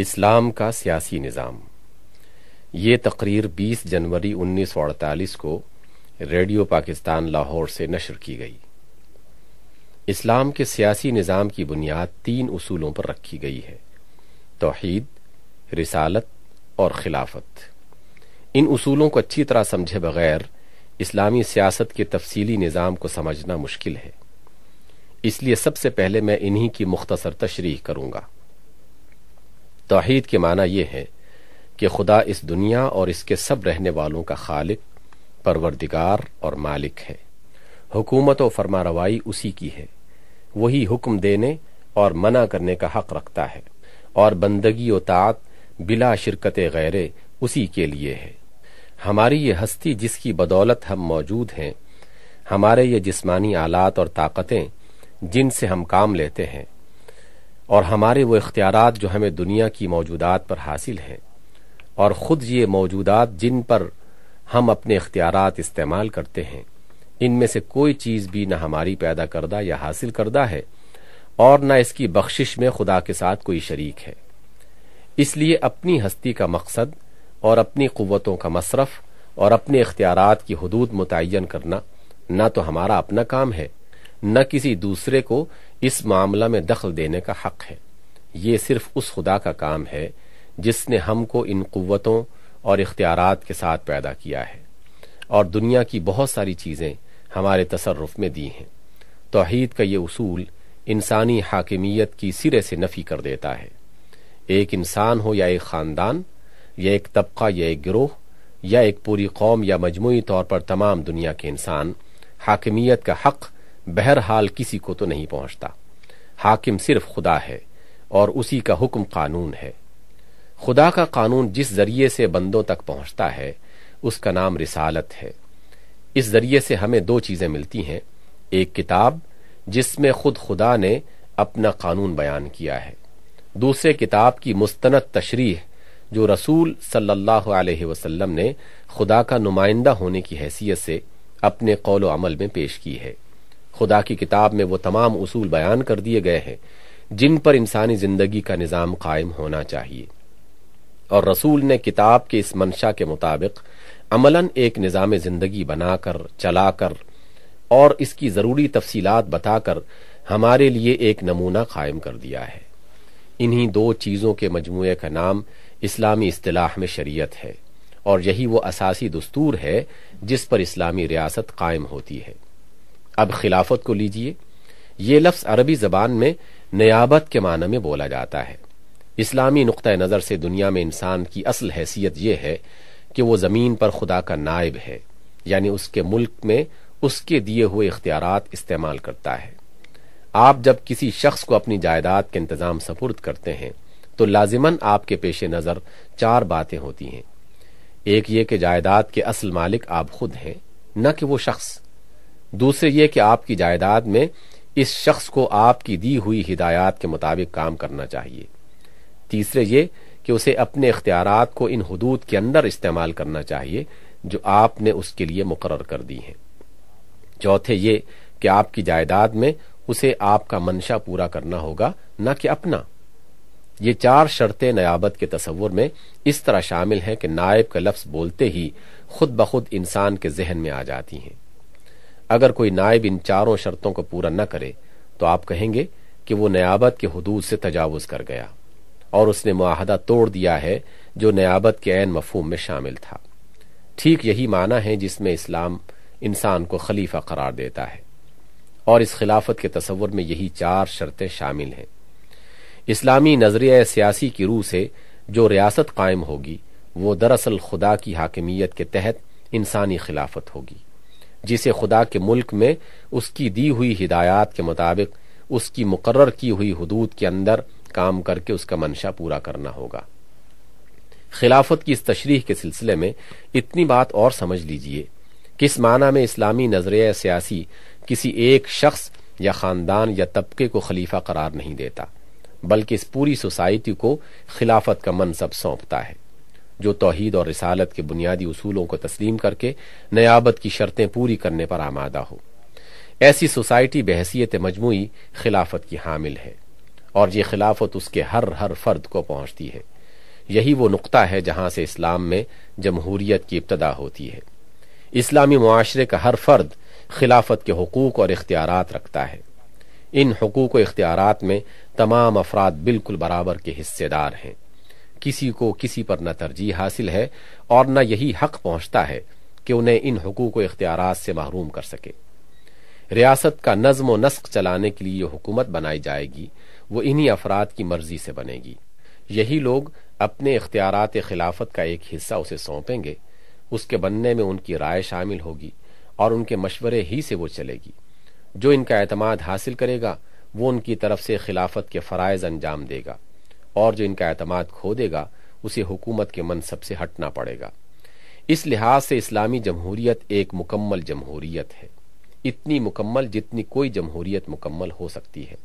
इस्लाम का सियासी निज़ाम ये तकरीर 20 जनवरी 1948 को रेडियो पाकिस्तान लाहौर से नशर की गई इस्लाम के सियासी निज़ाम की बुनियाद तीन असूलों पर रखी गई है तोहीद रिसालत और खिलाफत इन असूलों को अच्छी तरह समझे बगैर इस्लामी सियासत के तफसीली निज़ाम को समझना मुश्किल है इसलिए सबसे पहले मैं इन्हीं की मुख्तसर तशरी करूंगा तोहीद के माना यह है कि खुदा इस दुनिया और इसके सब रहने वालों का खालिक परवरदिगार और मालिक है हुकूमत और फरमारवाई उसी की है वही हुक्म देने और मना करने का हक रखता है और बंदगी वात बिला शिरकत गैरे उसी के लिए है हमारी ये हस्ती जिसकी बदौलत हम मौजूद हैं हमारे ये जिस्मानी आलात और ताकतें जिनसे हम काम लेते हैं और हमारे वो इख्तियारत जो हमें दुनिया की मौजूदात पर हासिल हैं और ख़ुद ये मौजूदात जिन पर हम अपने इख्तियारत इस्तेमाल करते हैं इनमें से कोई चीज़ भी न हमारी पैदा करदा या हासिल करदा है और न इसकी बख्शिश में खुदा के साथ कोई शरीक है इसलिए अपनी हस्ती का मकसद और अपनी क़वतों का मसरफ़ और अपने इख्तियारत की हदूद मुतन करना न तो हमारा अपना काम है न किसी दूसरे को इस मामला में दखल देने का हक है ये सिर्फ उस खुदा का काम है जिसने हमको इन क़वतों और इख्तियारत के साथ पैदा किया है और दुनिया की बहुत सारी चीज़ें हमारे तसरफ में दी हैं तोहहीद का ये उसूल इंसानी हाकिमियत की सिरे से नफ़ी कर देता है एक इंसान हो या एक ख़ानदान या एक तबका या एक गिरोह या एक पूरी कौम या मजमू तौर पर तमाम दुनिया के इंसान हाकिमियत का हक़ बहरहाल किसी को तो नहीं पहुंचता हाकिम सिर्फ खुदा है और उसी का हुक्म कानून है खुदा का कानून जिस जरिए से बंदों तक पहुंचता है उसका नाम रिसालत है इस जरिए से हमें दो चीजें मिलती हैं एक किताब जिसमें खुद खुदा ने अपना कानून बयान किया है दूसरे किताब की मुस्तनद तशरीह जो रसूल सल्लल्लाहु अलैहि वसल्लम ने खुदा का नुमाइंदा होने की हैसियत से अपने कौल अमल में पेश की है खुदा की किताब में वो तमाम उसूल बयान कर दिए गए हैं जिन पर इंसानी जिंदगी का निज़ाम कायम होना चाहिए और रसूल ने किताब के इस मंशा के मुताबिक अमलन एक निज़ाम जिंदगी बनाकर चलाकर और इसकी ज़रूरी तफसीलात बताकर हमारे लिए एक नमूना कायम कर दिया है इन्हीं दो चीज़ों के मजमू का नाम इस्लामी असलाह में शरीयत है और यही वो असासी दस्तूर है जिस पर इस्लामी रियासत कायम होती है अब खिलाफत को लीजिए यह लफ्स अरबी ज़बान में नयाबत के मान में बोला जाता है इस्लामी नुक़ नज़र से दुनिया में इंसान की असल हैसियत यह है कि वो ज़मीन पर खुदा का नायब है यानी उसके मुल्क में उसके दिए हुए इख्तियार इस्तेमाल करता है आप जब किसी शख्स को अपनी जायदाद के इंतज़ाम सपुर्द करते हैं तो लाजिमन आपके पेश नज़र चार बातें होती हैं एक ये कि जायदाद के असल मालिक आप खुद हैं न कि वो शख्स दूसरे ये कि आपकी जायदाद में इस शख्स को आपकी दी हुई हिदायत के मुताबिक काम करना चाहिए तीसरे ये कि उसे अपने इख्तियार को इन हदूद के अंदर इस्तेमाल करना चाहिए जो आपने उसके लिए मुकर कर दी है चौथे ये कि आपकी जायदाद में उसे आपका मंशा पूरा करना होगा न कि अपना ये चार शर्तें नयाबत के तस्वुर में इस तरह शामिल हैं कि नायब का लफ्ज बोलते ही खुद बखुद इंसान के जहन में आ जाती हैं अगर कोई नायब इन चारों शर्तों को पूरा न करे तो आप कहेंगे कि वो नयाबत के हदूद से तजावज कर गया और उसने मुआहदा तोड़ दिया है जो नयाबत के ऐन मफहम में शामिल था ठीक यही माना है जिसमें इस्लाम इंसान को खलीफा करार देता है और इस खिलाफत के तस्वर में यही चार शर्तें शामिल हैं इस्लामी नजरिया सियासी की रूह से जो रियासत कायम होगी वो दरअसल खुदा की हाकमियत के तहत इंसानी खिलाफत होगी जिसे खुदा के मुल्क में उसकी दी हुई हिदायत के मुताबिक उसकी मुकर्र की हुई हदूद के अंदर काम करके उसका मंशा पूरा करना होगा खिलाफत की इस तशरीह के सिलसिले में इतनी बात और समझ लीजिए किस माना में इस्लामी नजरिया सियासी किसी एक शख्स या खानदान या तबके को खलीफा करार नहीं देता बल्कि इस पूरी सोसाइटी को खिलाफत का मनसब सौंपता है जो तोहद और रिसालत के बुनियादी असूलों को तस्लीम करके नयाबत की शर्तें पूरी करने पर आमादा हो ऐसी सोसाइटी बहसीत मजमू खिलाफत की हामिल है और ये खिलाफत उसके हर हर फर्द को पहुंचती है यही वो नुकता है जहां से इस्लाम में जमहूरियत की इब्तदा होती है इस्लामी माशरे का हर फर्द खिलाफत के हकूक और इख्तियार रखता है इन हकूक व इख्तियार में तमाम अफराद बिल्कुल बराबर के हिस्सेदार हैं किसी को किसी पर न तरजीह हासिल है और न यही हक पहुंचता है कि उन्हें इन हकूक इख्तियार से महरूम कर सके रियासत का नज्म व नस्क चलाने के लिए हुकूमत बनाई जाएगी वो इन्हीं अफराद की मर्जी से बनेगी यही लोग अपने इख्तियार खिलाफत का एक हिस्सा उसे सौंपेंगे उसके बनने में उनकी राय शामिल होगी और उनके मशवरे ही से वो चलेगी जो इनका एतमाद हासिल करेगा वो उनकी तरफ से खिलाफत के फ़रज़ अंजाम देगा और जो इनका एतमाद खो देगा उसे हुकूमत के मनसब से हटना पड़ेगा इस लिहाज से इस्लामी जमहूरियत एक मुकम्मल जमहूरियत है इतनी मुकम्मल जितनी कोई जमहूरियत मुकम्मल हो सकती है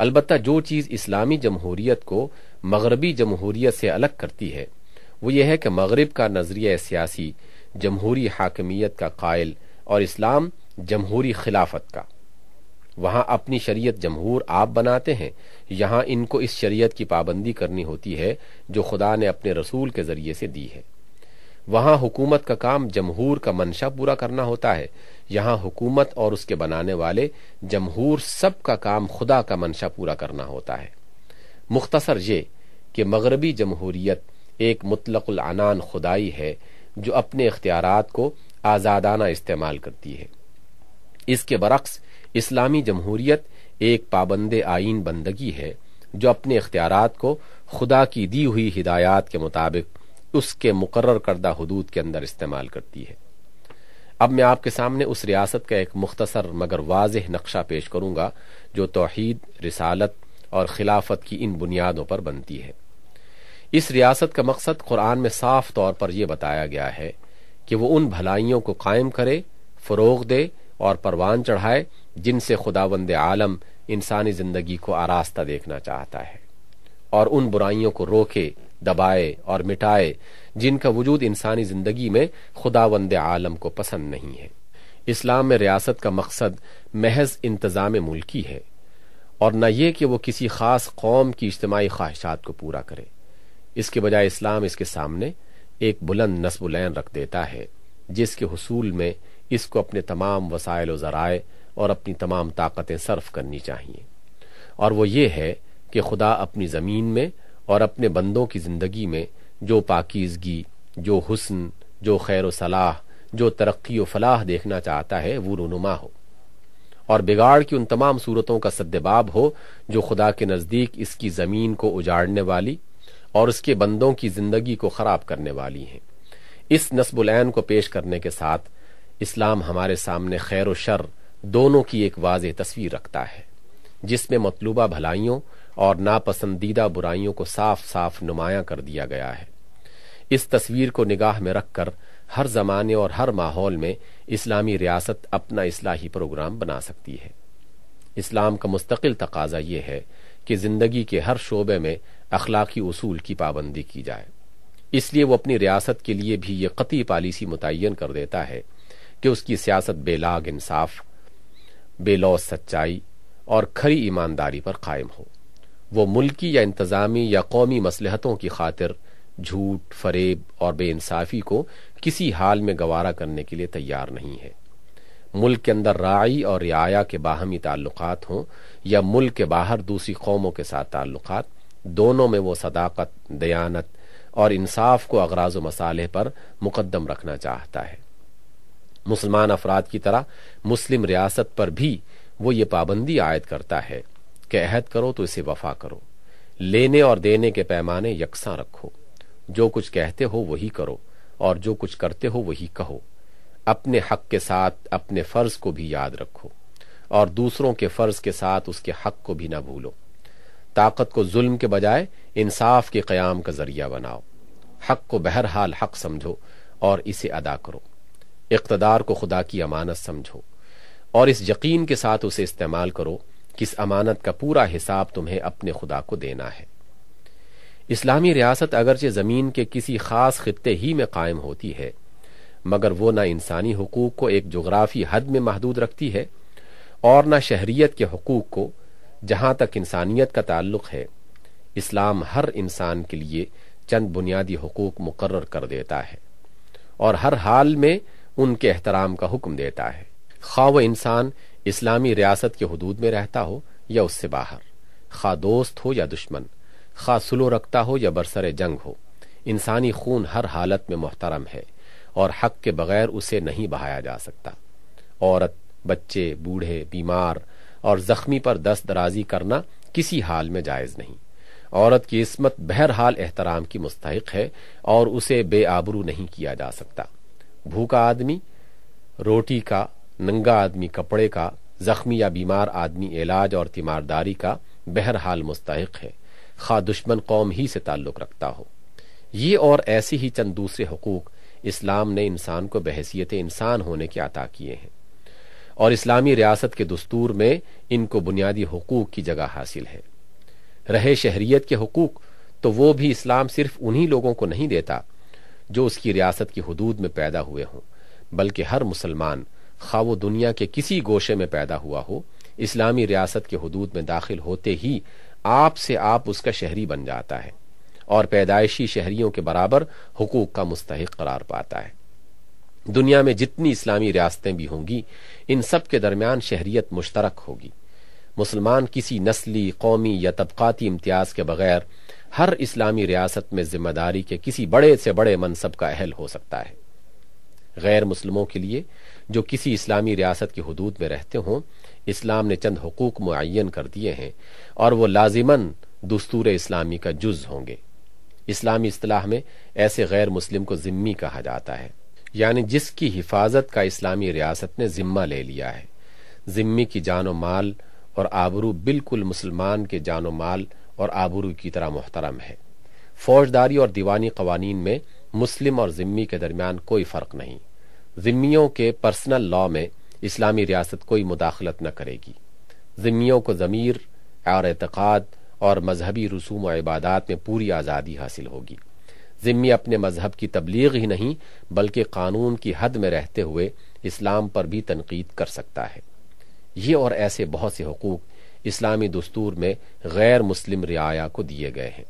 अलबत् जो चीज़ इस्लामी जमहूरियत को मगरबी जमहूरियत से अलग करती है वो यह है कि मगरब का नज़रिया सियासी जमहूरी हाकमियत का कायल और इस्लाम जमहूरी खिलाफत का वहां अपनी शरीयत जमहूर आप बनाते हैं यहां इनको इस शरीयत की पाबंदी करनी होती है जो खुदा ने अपने रसूल के जरिए से दी है वहां हुकूमत का काम जमहूर का मंशा पूरा करना होता है यहां हुकूमत और उसके बनाने वाले जमहूर सब का काम खुदा का मंशा पूरा करना होता है मुख्तसर ये कि मगरबी जमहूरियत एक मुतलकान खुदाई है जो अपने इख्तियार को आज़ादाना इस्तेमाल करती है इसके बरक्स इस्लामी जमहूरियत एक पाबंद आइन बंदगी है जो अपने इख्तियार को खुदा की दी हुई हिदायत के मुताबिक उसके मुकर करदा हदूद के अंदर इस्तेमाल करती है अब मैं आपके सामने उस रियासत का एक मुख्तर मगर वाज नक्शा पेश करूंगा जो तोहद रिसालत और खिलाफत की इन बुनियादों पर बनती है इस रियासत का मकसद कुरान में साफ तौर पर यह बताया गया है कि वह उन भलाइयों को कायम करे फरोग दे और परवान चढ़ाए जिनसे खुदावंद आलम इंसानी जिंदगी को आरास्ता देखना चाहता है और उन बुराइयों को रोके दबाए और मिटाए जिनका वजूद इंसानी जिंदगी में खुदावंद आलम को पसंद नहीं है इस्लाम में रियासत का मकसद महज इंतजाम मुल्की है और न यह कि वो किसी खास कौम की इज्तमाही ख्वाहिशात को पूरा करे इसके बजाय इस्लाम इसके सामने एक बुलंद नस्बुलैन रख देता है जिसके हसूल में इसको अपने तमाम वसायल व और अपनी तमाम ताकतें सर्फ करनी चाहिए और वो ये है कि खुदा अपनी ज़मीन में और अपने बंदों की ज़िंदगी में जो पाकिजगी जो हुसन जो खैर व सलाह जो तरक्की व फलाह देखना चाहता है वो रूनुमा हो और बिगाड़ की उन तमाम सूरतों का सद्दबाब हो जो खुदा के नज़दीक इसकी ज़मीन को उजाड़ने वाली और उसके बंदों की ज़िंदगी को ख़राब करने वाली हैं इस नस्बुलैन को पेश करने के साथ इस्लाम हमारे सामने खैर शर्र शर दोनों की एक वाज तस्वीर रखता है जिसमें मतलूबा भलाइयों और नापसंदीदा बुराइयों को साफ साफ नुमाया कर दिया गया है इस तस्वीर को निगाह में रखकर हर जमाने और हर माहौल में इस्लामी रियासत अपना इसलाही प्रोग्राम बना सकती है इस्लाम का मुस्तकिल तकाजा यह है कि जिंदगी के हर शोबे में अखलाकी उसूल की पाबंदी की जाए इसलिए वो अपनी रियासत के लिए भी ये कती पॉलिसी मुतन कर देता है कि उसकी सियासत बेलाग इंसाफ बेलौस सच्चाई और खरी ईमानदारी पर कायम हो वो मुल्की या इंतजामी या कौमी मसलहतों की खातिर झूठ फरेब और बेइंसाफी को किसी हाल में गवारा करने के लिए तैयार नहीं है मुल्क के अंदर राई और रियाया के बाहमी ताल्लुक हों या मुल्क के बाहर दूसरी कौमों के साथ ताल्लुक दोनों में वो सदाकत दयानत और इंसाफ को अगराज मसाले पर मुकदम रखना चाहता है मुसलमान अफराद की तरह मुस्लिम रियासत पर भी वो ये पाबंदी आयद करता है कि अहद करो तो इसे वफा करो लेने और देने के पैमाने यकसा रखो जो कुछ कहते हो वही करो और जो कुछ करते हो वही कहो अपने हक के साथ अपने फर्ज को भी याद रखो और दूसरों के फर्ज के साथ उसके हक को भी ना भूलो ताकत को जुल्म के बजाय इंसाफ के क्याम का जरिया बनाओ हक को बहरहाल हक समझो और इसे अदा करो इकतदार को खुदा की अमानत समझो और इस यकीन के साथ उसे इस्तेमाल करो कि इस अमानत का पूरा हिसाब तुम्हें अपने खुदा को देना है इस्लामी रियासत अगरचे ज़मीन के किसी खास खत्े ही में कायम होती है मगर वो न इंसानी हकूक को एक जोग्राफी हद में महदूद रखती है और न शहरीत के हकूक को जहां तक इंसानियत का ताल्लुक है इस्लाम हर इंसान के लिए चंद बुनियादी हकूक मुकर कर देता है और हर हाल में उनके एहतराम का हुक्म देता है खा वो इंसान इस्लामी रियासत के हदूद में रहता हो या उससे बाहर खा दोस्त हो या दुश्मन खा सुलो रखता हो या बरसर जंग हो इंसानी खून हर हालत में मोहतरम है और हक के बगैर उसे नहीं बहाया जा सकता औरत बच्चे बूढ़े बीमार और जख्मी पर दस्त दराजी करना किसी हाल में जायज नहीं औरत की इसमत बहरहाल एहतराम की मुस्तक है और उसे बेआबरू नहीं किया जा सकता भूखा आदमी रोटी का नंगा आदमी कपड़े का जख्मी या बीमार आदमी इलाज और तीमारदारी का बहरहाल मुस्तक है खा दुश्मन कौम ही से ताल्लुक रखता हो ये और ऐसे ही चंद दूसरे हकूक इस्लाम ने इंसान को बहसीत इंसान होने के अता किए हैं और इस्लामी रियासत के दस्तूर में इनको बुनियादी हकूक की जगह हासिल है रहे शहरीत के हकूक तो वो भी इस्लाम सिर्फ उन्हीं लोगों को नहीं देता जो उसकी रियासत की हदूद में पैदा हुए हों बल्कि हर मुसलमान खा वो दुनिया के किसी गोशे में पैदा हुआ हो इस्लामी रियासत के हदूद में दाखिल होते ही आप से आप उसका शहरी बन जाता है और पैदाइशी शहरियों के बराबर हकूक का मुस्तक करार पाता है दुनिया में जितनी इस्लामी रियासतें भी होंगी इन सब के दरमियान शहरीत मुश्तरक होगी मुसलमान किसी नस्ली कौमी या तबकती इम्तियाज के बगैर हर इस्लामी रियासत में जिम्मेदारी के किसी बड़े से बड़े मनसब का अहल हो सकता है गैर मुसलमों के लिए जो किसी इस्लामी रियासत की हदूद में रहते हों इस्लाम ने चंद हकूक मुन कर दिए हैं और वो लाजिमन दस्तूर इस्लामी का जुज होंगे इस्लामी असलाह में ऐसे गैर मुस्लिम को जिम्मी कहा जाता है यानी जिसकी हिफाजत का इस्लामी रियासत ने जिम्मा ले लिया है जिम्मी की जानो माल और आबरू बिल्कुल मुसलमान के जानो माल और आबरू की तरह मोहतरम है फौजदारी और दीवानी कवानीन में मुस्लिम और जिम्मी के दरमियान कोई फ़र्क नहीं जिम्मियों के पर्सनल लॉ में इस्लामी रियासत कोई मुदाखलत न करेगी जिम्मियों को ज़मीर और एतक़ाद और मजहबी रसूम व इबादात में पूरी आज़ादी हासिल होगी जिम्मी अपने मजहब की तबलीग ही नहीं बल्कि कानून की हद में रहते हुए इस्लाम पर भी तनकीद कर सकता है ये और ऐसे बहुत से हकूक इस्लामी दस्तूर में गैर मुस्लिम रियाया को दिए गए हैं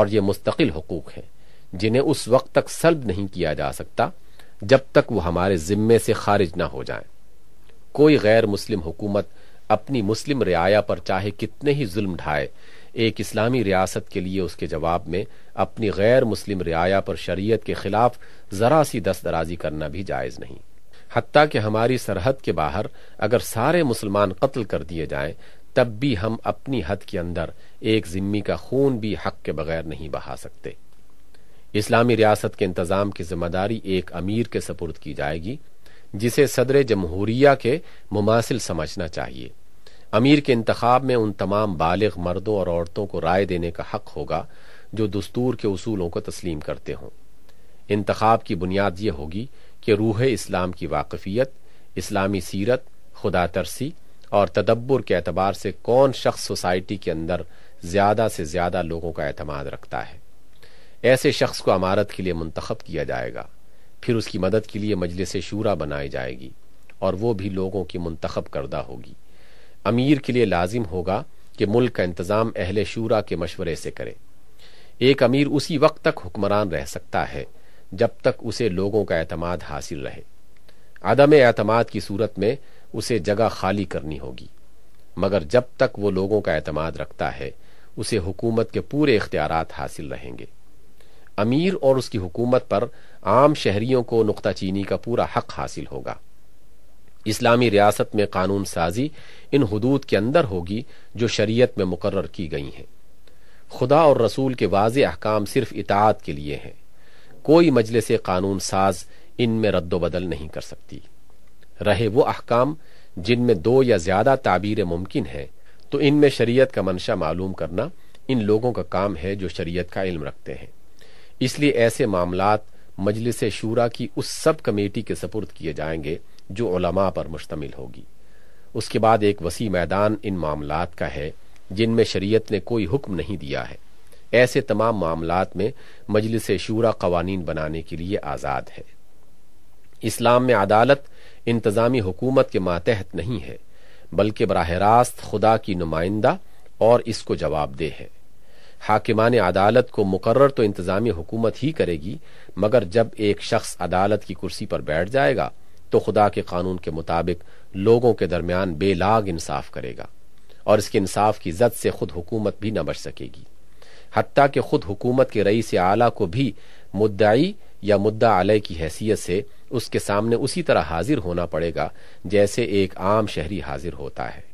और ये मुस्तकिल हकूक हैं जिन्हें उस वक्त तक सल्ब नहीं किया जा सकता जब तक वो हमारे जिम्मे से खारिज ना हो जाए कोई गैर मुस्लिम हुकूमत अपनी मुस्लिम रियाया पर चाहे कितने ही जुल्म ढाए एक इस्लामी रियासत के लिए उसके जवाब में अपनी गैर मुस्लिम रियाया पर शरीयत के खिलाफ जरा सी दस्तराजी करना भी जायज़ नहीं हती कि हमारी सरहद के बाहर अगर सारे मुसलमान कत्ल कर दिए जाएं तब भी हम अपनी हद के अंदर एक जिम्मी का खून भी हक के बगैर नहीं बहा सकते इस्लामी रियासत के इंतजाम की जिम्मेदारी एक अमीर के सपुर्द की जाएगी जिसे सदर जमहूरिया के मुमासिल समझना चाहिए अमीर के इंतखब में उन तमाम बालग मर्दों और औरतों को राय देने का हक होगा जो दस्तूर के असूलों को तस्लीम करते हों इंतखब की बुनियाद यह होगी कि रूह इस्लाम की वाकफियत इस्लामी सीरत खुदा तरसी और तदब्बर के अतबार से कौन शख्स सोसाइटी के अंदर ज्यादा से ज्यादा लोगों का एतमाद रखता है ऐसे शख्स को अमारत के लिए मंतखब किया जाएगा फिर उसकी मदद के लिए मजलिस शूरा बनाई जाएगी और वो भी लोगों की मंतखब करदा होगी अमीर के लिए लाजिम होगा कि मुल्क का इंतजाम अहल शूरा के मशवरे से करे एक अमीर उसी वक्त तक हुक्मरान रह सकता है जब तक उसे लोगों का एतमाद हासिल रहे आदम एतमाद की सूरत में उसे जगह खाली करनी होगी मगर जब तक वो लोगों का एतमाद रखता है उसे हुकूमत के पूरे इख्तियार हासिल रहेंगे अमीर और उसकी हुकूमत पर आम शहरियों को नुकता चीनी का पूरा हक हासिल होगा इस्लामी रियासत में कानून साजी इन हदूद के अंदर होगी जो शरीयत में मुकर की गई हैं खुदा और रसूल के वाज अहकाम सिर्फ इतात के लिए हैं कोई मजलिस कानून साज इनमें रद्दोबदल नहीं कर सकती रहे वो अहकाम जिनमें दो या ज्यादा ताबीरें मुमकिन हैं तो इनमें शरीयत का मंशा मालूम करना इन लोगों का काम है जो शरीयत का इल्म रखते हैं इसलिए ऐसे मामला मजलिस शूरा की उस सब कमेटी के सपुर्द किए जाएंगे जो उलमा पर मुश्तमिल होगी उसके बाद एक वसी मैदान इन मामला का है जिनमें शरीयत ने कोई हुक्म नहीं दिया है ऐसे तमाम मामला में मजलिस शूरा कवानीन बनाने के लिए आज़ाद है इस्लाम में अदालत इंतजामी हुकूमत के मातहत नहीं है बल्कि बरह रास्त खुदा की नुमाइंदा और इसको जवाब दे है हाकिमान अदालत को मुकर्र तो इंतजामी हुकूमत ही करेगी मगर जब एक शख्स अदालत की कुर्सी पर बैठ जाएगा तो खुदा के कानून के मुताबिक लोगों के दरमियान बेलाग इंसाफ करेगा और इसके इंसाफ की जद से खुद हुकूमत भी न बच सकेगी हती के खुद हुकूमत के रईस आला को भी मुद्दाई या मुद्दा आलय की हैसियत से उसके सामने उसी तरह हाजिर होना पड़ेगा जैसे एक आम शहरी हाजिर होता है